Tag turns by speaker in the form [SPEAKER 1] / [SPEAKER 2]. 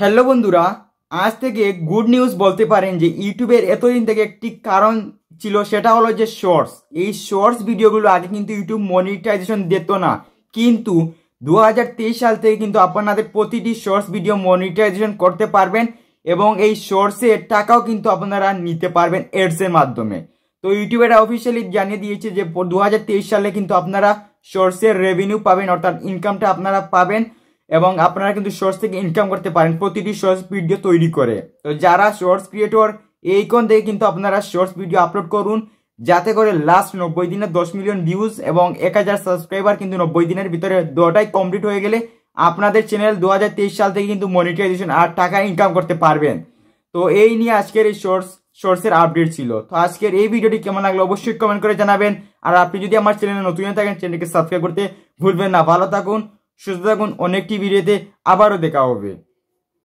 [SPEAKER 1] hello বন্ধুরা আজ থেকে গুড নিউজ বলতে পারেন যে ইউটিউবের এতদিন থেকে একটি কারণ ছিল সেটা হলো যে শর্টস এই শর্টস ভিডিওগুলো আগে কিন্তু ইউটিউব মনিটাইজেশন দিত না কিন্তু দু সাল থেকে কিন্তু আপনাদের প্রতিটি শর্টস ভিডিও মনিটাইজেশন করতে পারবেন এবং এই শর্টসের টাকাও কিন্তু আপনারা নিতে পারবেন এডসের মাধ্যমে তো ইউটিউবের অফিসিয়ালি জানিয়ে দিয়েছে যে দু সালে কিন্তু আপনারা শর্টসের রেভিনিউ পাবেন অর্থাৎ ইনকামটা আপনারা পাবেন এবং আপনারা কিন্তু শর্টস থেকে ইনকাম করতে পারেন প্রতিটি শর্টস ভিডিও তৈরি করে তো যারা শর্টস ক্রিয়েটর কোন থেকে কিন্তু আপনারা শর্টস ভিডিও আপলোড করুন যাতে করে লাস্ট নব্বই দিনে দশ মিলিয়ন ভিউজ এবং এক হাজার সাবস্ক্রাইবার কিন্তু নব্বই দিনের ভিতরে দুটাই কমপ্লিট হয়ে গেলে আপনাদের চ্যানেল দু সাল থেকে কিন্তু মনিটাইজেশন আর টাকা ইনকাম করতে পারবেন তো এই নিয়ে আজকের এই শর্টস শর্টসের আপডেট ছিল তো আজকের এই ভিডিওটি কেমন লাগলো অবশ্যই কমেন্ট করে জানাবেন আর আপনি যদি আমার চ্যানেলে নতুন থাকেন চ্যানেলকে সাবস্ক্রাইব করতে ভুলবেন না ভালো থাকুন সুস্থ থাকুন অনেকটি ভিডিওতে আবারও দেখা হবে